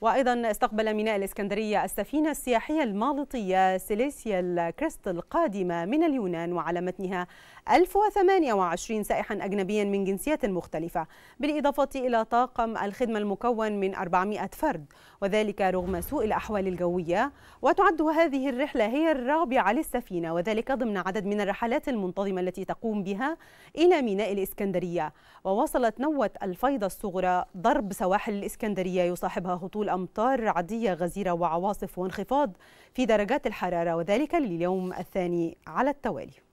وأيضا استقبل ميناء الإسكندرية السفينة السياحية المالطية سيليسيا الكريست القادمة من اليونان وعلى متنها 1028 سائحا أجنبيا من جنسيات مختلفة بالإضافة إلى طاقم الخدمة المكون من 400 فرد وذلك رغم سوء الأحوال الجوية وتعد هذه الرحلة هي الرابعة للسفينة وذلك ضمن عدد من الرحلات المنتظمة التي تقوم بها إلى ميناء الإسكندرية ووصلت نوة الفيضة الصغرى ضرب سواحل الإسكندرية يصاحبها هطول تنقل أمطار عادية غزيرة وعواصف وانخفاض في درجات الحرارة وذلك لليوم الثاني على التوالي